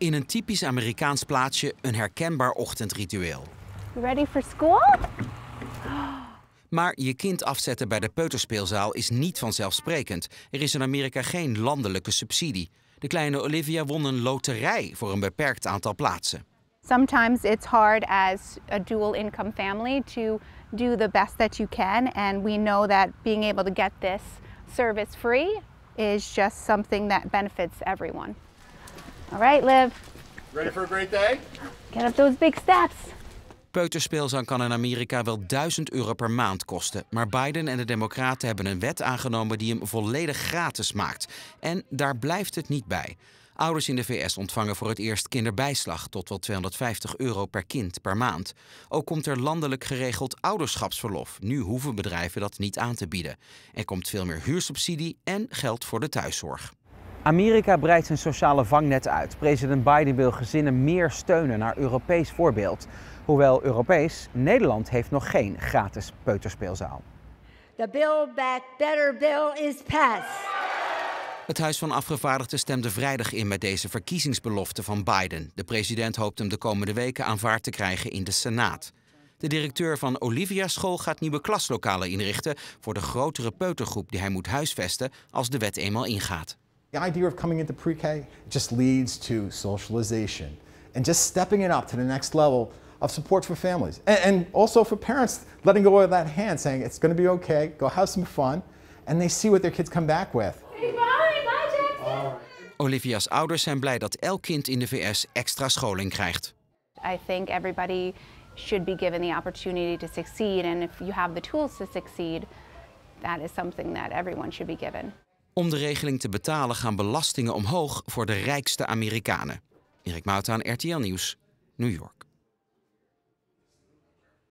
In een typisch Amerikaans plaatsje een herkenbaar ochtendritueel. Ready for school? Maar je kind afzetten bij de peuterspeelzaal is niet vanzelfsprekend. Er is in Amerika geen landelijke subsidie. De kleine Olivia won een loterij voor een beperkt aantal plaatsen. Sometimes it's hard as a dual income family to do the best that you can and we know that being able to get this service free is just something that benefits everyone. All right, Liv. Ready for a great day? Get up those big steps. Peuterspeelzang kan in Amerika wel 1000 euro per maand kosten. Maar Biden en de Democraten hebben een wet aangenomen die hem volledig gratis maakt. En daar blijft het niet bij. Ouders in de VS ontvangen voor het eerst kinderbijslag tot wel 250 euro per kind per maand. Ook komt er landelijk geregeld ouderschapsverlof. Nu hoeven bedrijven dat niet aan te bieden. Er komt veel meer huursubsidie en geld voor de thuiszorg. Amerika breidt zijn sociale vangnet uit. President Biden wil gezinnen meer steunen naar Europees voorbeeld. Hoewel Europees, Nederland heeft nog geen gratis peuterspeelzaal. The Build Back Better bill is passed. Het Huis van Afgevaardigden stemde vrijdag in met deze verkiezingsbelofte van Biden. De president hoopt hem de komende weken aanvaard te krijgen in de Senaat. De directeur van Olivia School gaat nieuwe klaslokalen inrichten voor de grotere peutergroep die hij moet huisvesten als de wet eenmaal ingaat. The idea of coming into pre-K just leads to socialization and just stepping it up to the next level of support for families. And, and also for parents, letting go of that hand, saying it's going to be okay, go have some fun, and they see what their kids come back with. Olivia's ouders zijn blij dat elk kind in de VS extra scholing krijgt. I think everybody should be given the opportunity to succeed and if you have the tools to succeed, that is something that everyone should be given. Om de regeling te betalen gaan belastingen omhoog voor de rijkste Amerikanen. Erik Mouten aan RTL Nieuws, New York.